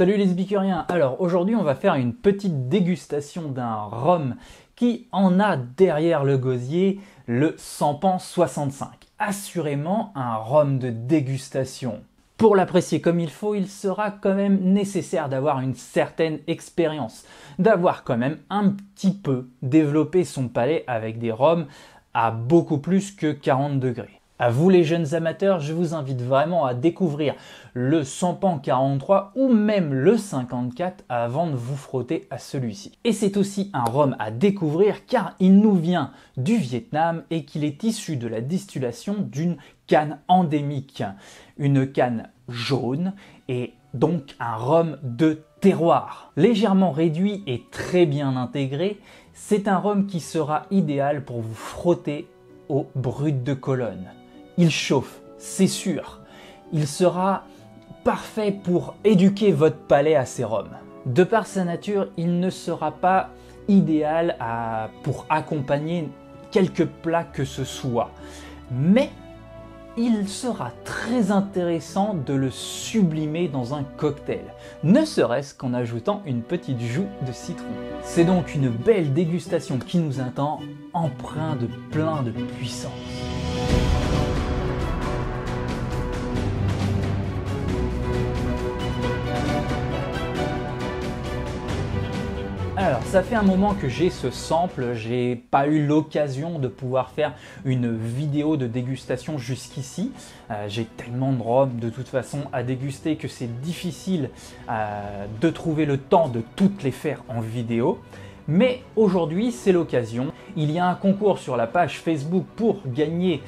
Salut les bicuriens Alors aujourd'hui on va faire une petite dégustation d'un rhum qui en a derrière le gosier le Sampan 65. Assurément un rhum de dégustation. Pour l'apprécier comme il faut, il sera quand même nécessaire d'avoir une certaine expérience, d'avoir quand même un petit peu développé son palais avec des rhums à beaucoup plus que 40 degrés. À vous les jeunes amateurs, je vous invite vraiment à découvrir le Sampan 43 ou même le 54 avant de vous frotter à celui-ci. Et c'est aussi un rhum à découvrir car il nous vient du Vietnam et qu'il est issu de la distillation d'une canne endémique, une canne jaune et donc un rhum de terroir. Légèrement réduit et très bien intégré, c'est un rhum qui sera idéal pour vous frotter aux brutes de colonne il chauffe, c'est sûr. Il sera parfait pour éduquer votre palais à sérum. De par sa nature, il ne sera pas idéal pour accompagner quelques plats que ce soit. Mais il sera très intéressant de le sublimer dans un cocktail, ne serait-ce qu'en ajoutant une petite joue de citron. C'est donc une belle dégustation qui nous attend, empreinte de plein de puissance. Ça fait un moment que j'ai ce sample, j'ai pas eu l'occasion de pouvoir faire une vidéo de dégustation jusqu'ici. Euh, j'ai tellement de rhum de toute façon à déguster que c'est difficile euh, de trouver le temps de toutes les faire en vidéo. Mais aujourd'hui, c'est l'occasion. Il y a un concours sur la page Facebook pour gagner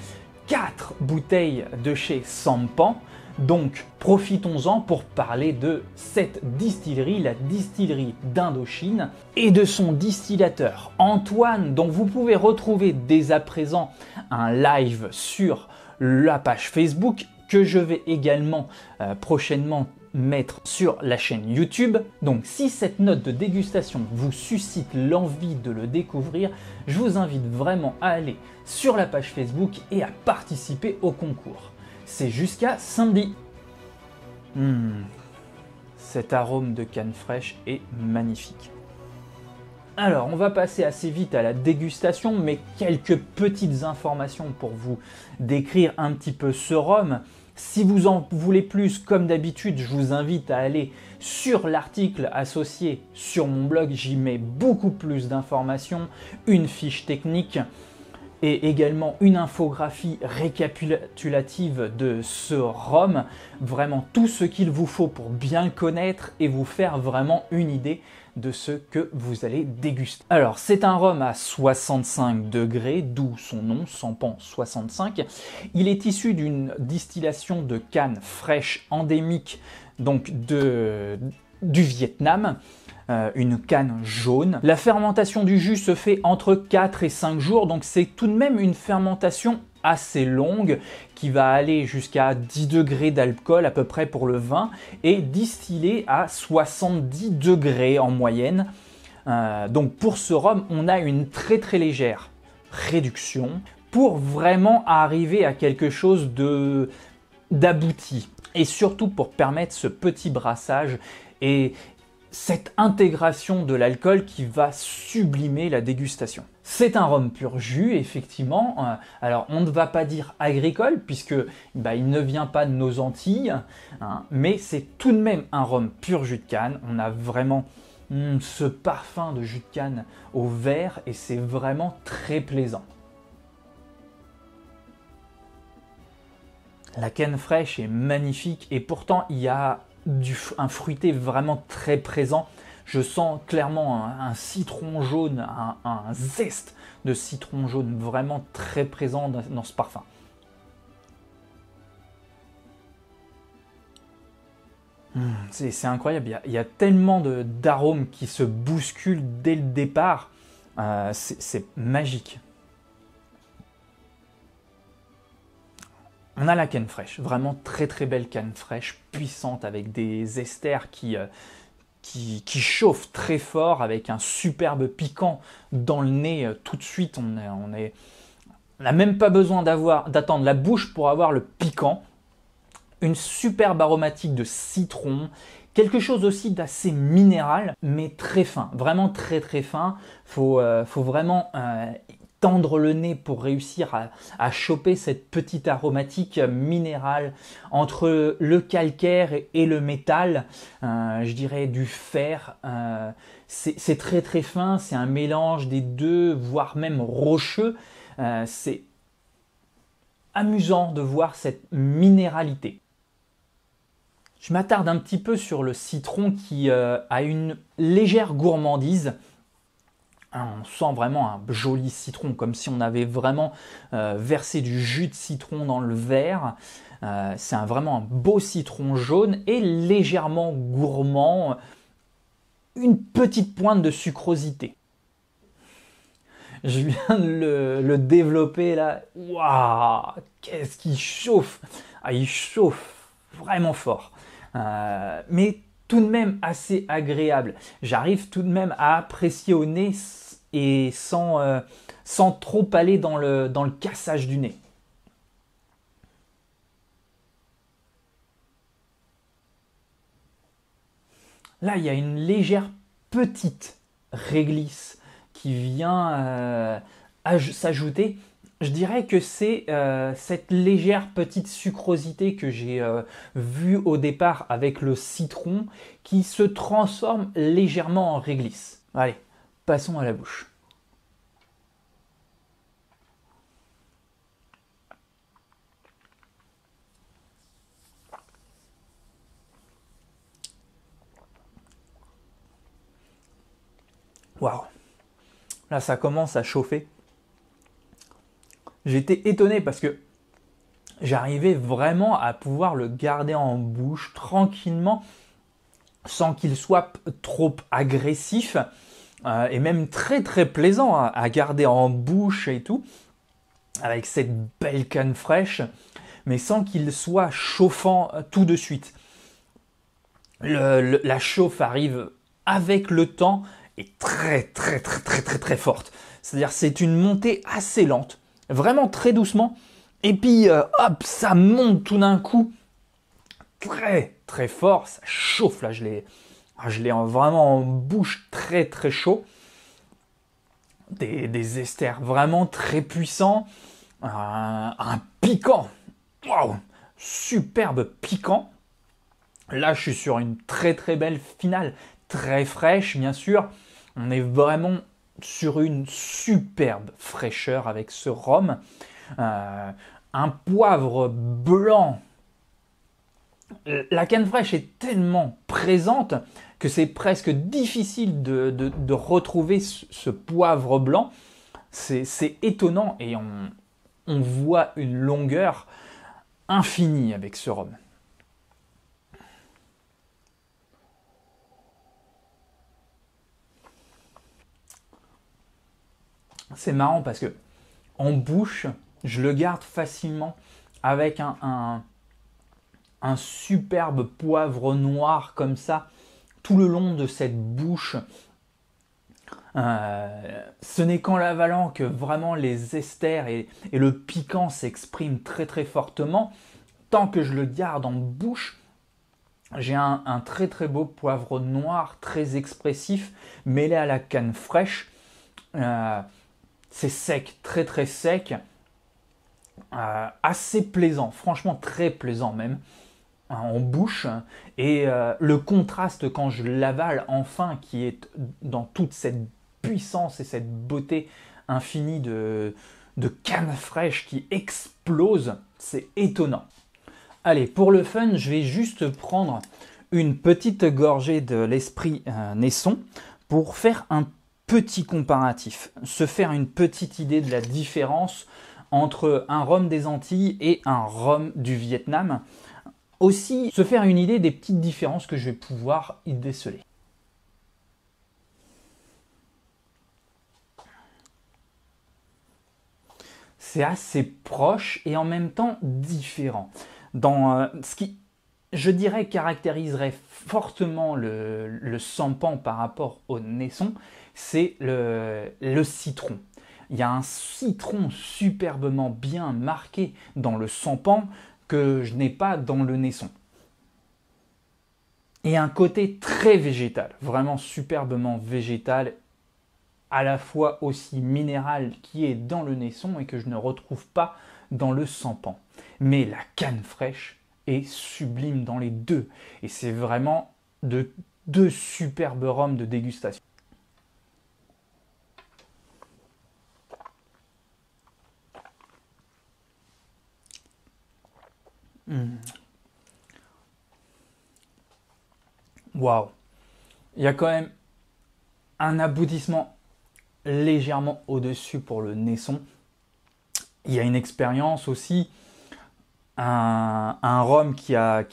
4 bouteilles de chez Sampan. Donc profitons-en pour parler de cette distillerie, la distillerie d'Indochine, et de son distillateur Antoine, dont vous pouvez retrouver dès à présent un live sur la page Facebook que je vais également euh, prochainement mettre sur la chaîne YouTube. Donc si cette note de dégustation vous suscite l'envie de le découvrir, je vous invite vraiment à aller sur la page Facebook et à participer au concours c'est jusqu'à samedi. Hmm. Cet arôme de canne fraîche est magnifique. Alors, on va passer assez vite à la dégustation, mais quelques petites informations pour vous décrire un petit peu ce rhum. Si vous en voulez plus, comme d'habitude, je vous invite à aller sur l'article associé sur mon blog. J'y mets beaucoup plus d'informations, une fiche technique, et également une infographie récapitulative de ce rhum, Vraiment tout ce qu'il vous faut pour bien connaître et vous faire vraiment une idée de ce que vous allez déguster. Alors c'est un rhum à 65 degrés, d'où son nom, Sampan 65. Il est issu d'une distillation de canne fraîche endémique donc de, du Vietnam. Euh, une canne jaune. La fermentation du jus se fait entre 4 et 5 jours, donc c'est tout de même une fermentation assez longue qui va aller jusqu'à 10 degrés d'alcool à peu près pour le vin et distiller à 70 degrés en moyenne. Euh, donc pour ce rhum, on a une très très légère réduction pour vraiment arriver à quelque chose de d'abouti et surtout pour permettre ce petit brassage et, cette intégration de l'alcool qui va sublimer la dégustation. C'est un rhum pur jus, effectivement. Euh, alors on ne va pas dire agricole puisque bah, il ne vient pas de nos Antilles, hein, mais c'est tout de même un rhum pur jus de canne. On a vraiment hmm, ce parfum de jus de canne au vert et c'est vraiment très plaisant. La canne fraîche est magnifique et pourtant il y a un fruité vraiment très présent. Je sens clairement un, citron jaune, un, zeste de citron jaune vraiment très présent dans, ce parfum. Hmm, c'est incroyable, il y, a, tellement d'arômes qui se bousculent dès le départ. Euh, c'est magique. On a la canne fraîche, vraiment très très belle canne fraîche, puissante avec des esters euh, qui, qui, chauffent très fort, avec un superbe piquant dans le nez euh, tout de suite. On n'a on même pas besoin d'attendre la bouche pour avoir le piquant. Une superbe aromatique de citron Quelque chose aussi d'assez minéral, mais très fin, vraiment très très fin. Faut, euh, faut vraiment tendre le nez pour réussir à, choper cette petite aromatique minérale entre le calcaire et le métal, euh, je dirais du fer. Euh, c'est très très fin, c'est un mélange des deux, voire même rocheux. Euh, c'est amusant de voir cette minéralité. Je m'attarde un petit peu sur le citron qui a une légère gourmandise. Hein, on sent vraiment un joli citron, comme si on avait vraiment euh, versé du jus de citron dans le verre. Euh, c'est vraiment un beau citron jaune et légèrement gourmand, une petite pointe de sucrosité. Je viens de le, développer là. Waouh, qu'est-ce qu'il chauffe ah, Il chauffe vraiment fort. Euh, mais tout de même assez agréable. J'arrive tout de même à apprécier au nez et euh, sans, trop aller dans le, dans le cassage du nez. Là, il y a une légère petite réglisse qui vient euh, s'ajouter je dirais que c'est euh, cette légère petite sucrosité que j'ai euh, vue au départ avec le citron qui se transforme légèrement en réglisse. Allez, passons à la bouche. Waouh Là, ça commence à chauffer j'étais étonné parce que j'arrivais vraiment à pouvoir le garder en bouche tranquillement sans qu'il soit trop agressif euh, et même très très plaisant hein, à, garder en bouche et tout avec cette belle canne fraîche mais sans qu'il soit chauffant euh, tout de suite. la chauffe arrive avec le temps et très très très très très très forte. C'est-à-dire c'est une montée assez lente vraiment très doucement. Et puis, euh, hop, ça monte tout d'un coup. Très, très fort. Ça chauffe. Là, je l'ai, ah, je l'ai vraiment en bouche très, très chaud. Des, des esters vraiment très puissants. un piquant. Waouh Superbe piquant. Là, je suis sur une très, très belle finale. Très fraîche, bien sûr. On est vraiment sur une superbe fraîcheur avec ce rhum. Euh, un poivre blanc. La canne fraîche est tellement présente que c'est presque difficile de, retrouver ce, poivre blanc. C'est étonnant et on voit une longueur infinie avec ce rhum. c'est marrant parce que en bouche, je le garde facilement avec un, superbe poivre noir comme ça, tout le long de cette bouche. Euh, ce n'est qu'en l'avalant que vraiment les esters et, le piquant s'expriment très très fortement. Tant que je le garde en bouche, j'ai un, très très beau poivre noir, très expressif, mêlé à la canne fraîche. Euh, c'est sec, très très sec, euh, assez plaisant, franchement très plaisant même hein, en bouche et euh, le contraste quand je l'avale enfin qui est dans toute cette puissance et cette beauté infinie de, de canne fraîche qui explose, c'est étonnant. Allez, pour le fun, je vais juste prendre une petite gorgée de l'esprit euh, naisson pour faire un petit comparatif, se faire une petite idée de la différence entre un rhum des Antilles et un rhum du Vietnam. Aussi, se faire une idée des petites différences que je vais pouvoir y déceler. C'est assez proche et en même temps différent. Dans, euh, ce qui je dirais, caractériserait fortement le, sampan par rapport au naisson, c'est le, le citron. Il y a un citron superbement bien marqué dans le sampan que je n'ai pas dans le naisson. Et un côté très végétal, vraiment superbement végétal, à la fois aussi minéral qui est dans le naisson et que je ne retrouve pas dans le sampan. Mais la canne fraîche, est sublime dans les deux. Et c'est vraiment de deux superbes rhums de dégustation. Hmm. Waouh. Il y a quand même un aboutissement légèrement au-dessus pour le naisson. Il y a une expérience aussi un, rhum qui a,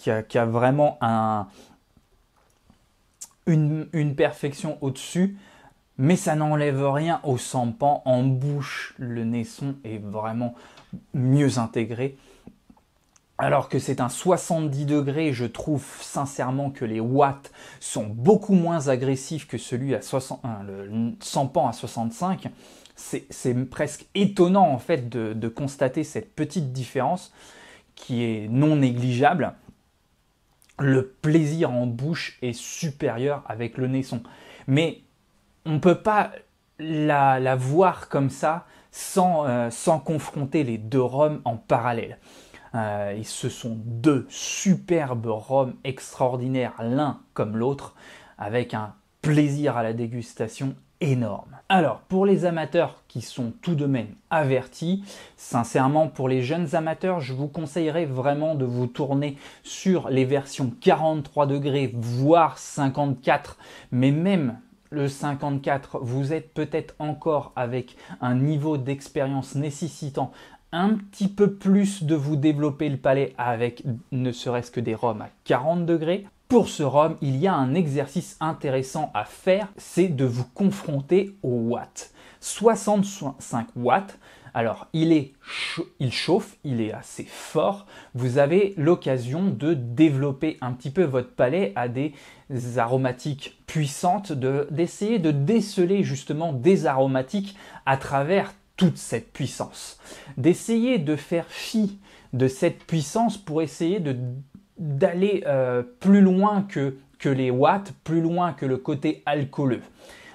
vraiment une, perfection au-dessus, mais ça n'enlève rien au sampan. En bouche, le naisson est vraiment mieux intégré. Alors que c'est un 70 degrés, je trouve sincèrement que les watts sont beaucoup moins agressifs que celui à 60, euh, le à 65. C'est presque étonnant en fait de constater cette petite différence qui est non négligeable, le plaisir en bouche est supérieur avec le naisson. Mais on ne peut pas la, voir comme ça sans, euh, sans, confronter les deux roms en parallèle. Euh, et ce sont deux superbes roms extraordinaires, l'un comme l'autre, avec un plaisir à la dégustation énorme. Alors, pour les amateurs qui sont tout de même avertis, sincèrement, pour les jeunes amateurs, je vous conseillerais vraiment de vous tourner sur les versions 43 degrés, voire 54, mais même le 54, vous êtes peut-être encore avec un niveau d'expérience nécessitant un petit peu plus de vous développer le palais avec ne serait-ce que des roms à 40 degrés pour ce rhum, il y a un exercice intéressant à faire, c'est de vous confronter au Watt. 65 watts, alors il, est il chauffe, il est assez fort, vous avez l'occasion de développer un petit peu votre palais à des aromatiques puissantes, d'essayer de déceler justement des aromatiques à travers toute cette puissance. D'essayer de faire fi de cette puissance pour essayer de d'aller euh, plus loin que, que les watts, plus loin que le côté alcooleux.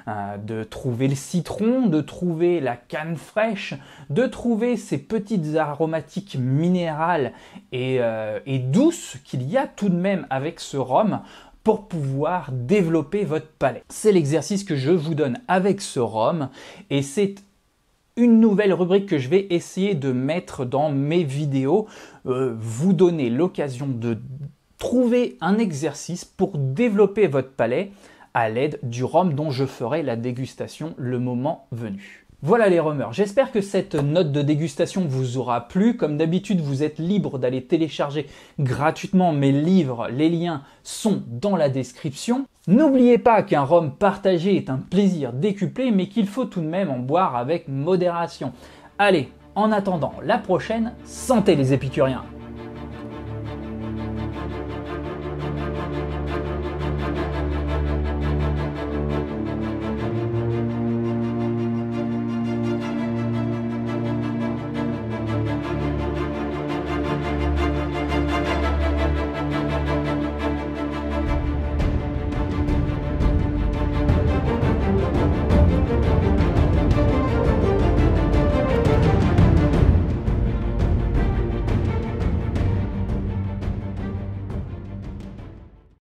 Euh, de trouver le citron, de trouver la canne fraîche, de trouver ces petites aromatiques minérales et, euh, et douces qu'il y a tout de même avec ce rhum pour pouvoir développer votre palais. C'est l'exercice que je vous donne avec ce rhum et c'est une nouvelle rubrique que je vais essayer de mettre dans mes vidéos, euh, vous donner l'occasion de trouver un exercice pour développer votre palais à l'aide du rhum dont je ferai la dégustation le moment venu. Voilà les rumeurs, j'espère que cette note de dégustation vous aura plu. Comme d'habitude, vous êtes libre d'aller télécharger gratuitement mes livres, les liens sont dans la description. N'oubliez pas qu'un rhum partagé est un plaisir décuplé, mais qu'il faut tout de même en boire avec modération. Allez, en attendant la prochaine, santé les épicuriens